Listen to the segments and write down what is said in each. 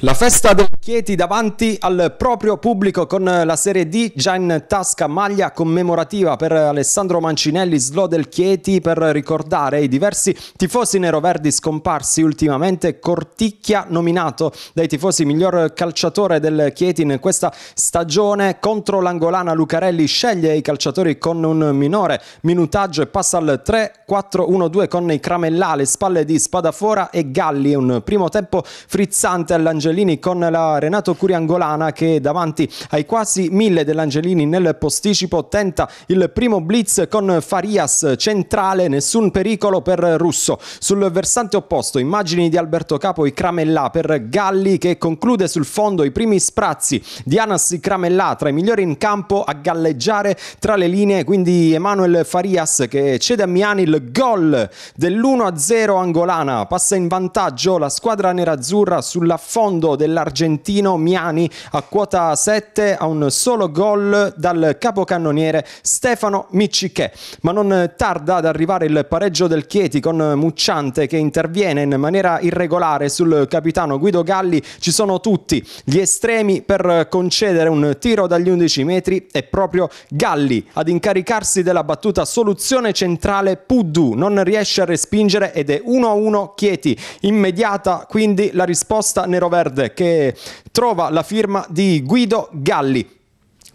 La festa del Chieti davanti al proprio pubblico con la Serie D già in tasca maglia commemorativa per Alessandro Mancinelli, slow del Chieti per ricordare i diversi tifosi neroverdi scomparsi ultimamente. Corticchia nominato dai tifosi miglior calciatore del Chieti in questa stagione contro l'angolana Lucarelli sceglie i calciatori con un minore minutaggio e passa al 3-4-1-2 con i Cramellà alle spalle di Spadafora e Galli, un primo tempo frizzante all'Angelo dell'Angelini con la Renato Curiangolana che davanti ai quasi mille dell'Angelini nel posticipo tenta il primo blitz con Farias centrale, nessun pericolo per Russo. Sul versante opposto immagini di Alberto Capo e Cramellà per Galli che conclude sul fondo i primi sprazzi di Anas Cramellà tra i migliori in campo a galleggiare tra le linee, quindi Emanuel Farias che cede a Miani il gol dell'1-0 angolana, passa in vantaggio la squadra nerazzurra sulla fonte secondo dell'argentino Miani a quota 7 a un solo gol dal capocannoniere Stefano Miccichè. Ma non tarda ad arrivare il pareggio del Chieti con Mucciante che interviene in maniera irregolare sul capitano Guido Galli. Ci sono tutti gli estremi per concedere un tiro dagli 11 metri e proprio Galli ad incaricarsi della battuta soluzione centrale Puddu. Non riesce a respingere ed è 1-1 Chieti. Immediata quindi la risposta neroverde verde che trova la firma di Guido Galli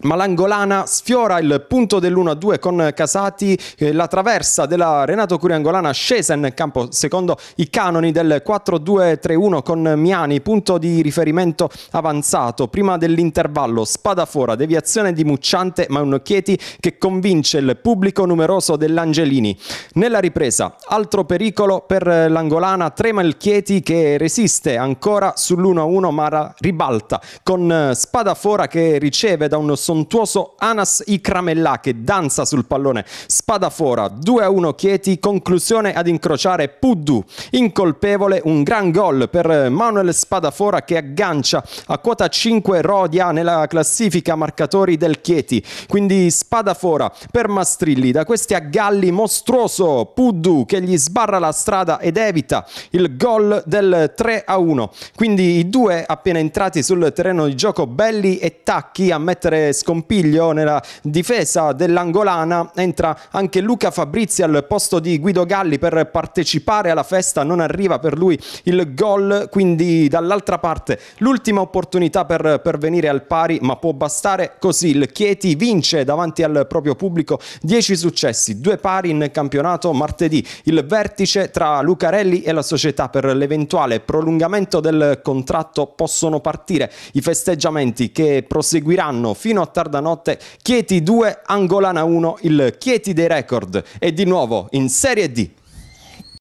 ma l'Angolana sfiora il punto dell'1-2 con Casati, eh, la traversa della Renato Curiangolana scesa in campo secondo i canoni del 4-2-3-1 con Miani, punto di riferimento avanzato, prima dell'intervallo, spada fora, deviazione di Mucciante, ma un Chieti che convince il pubblico numeroso dell'Angelini. Nella ripresa, altro pericolo per l'Angolana, trema il Chieti che resiste ancora sull'1-1 ma ribalta con spada fora che riceve da un solo sontuoso Anas Ikramella che danza sul pallone, spada fora, 2-1 Chieti, conclusione ad incrociare Puddu, incolpevole, un gran gol per Manuel Spadafora che aggancia a quota 5 Rodia nella classifica marcatori del Chieti, quindi Spadafora per Mastrilli, da questi a Galli mostruoso Puddu che gli sbarra la strada ed evita il gol del 3-1, quindi i due appena entrati sul terreno di gioco Belli e Tacchi a mettere scompiglio nella difesa dell'angolana entra anche Luca Fabrizi al posto di Guido Galli per partecipare alla festa, non arriva per lui il gol, quindi dall'altra parte l'ultima opportunità per, per venire al pari, ma può bastare così. Il Chieti vince davanti al proprio pubblico 10 successi, due pari in campionato martedì, il vertice tra Lucarelli e la società per l'eventuale prolungamento del contratto possono partire i festeggiamenti che proseguiranno fino a tarda notte Chieti 2, Angolana 1, il Chieti dei record e di nuovo in Serie D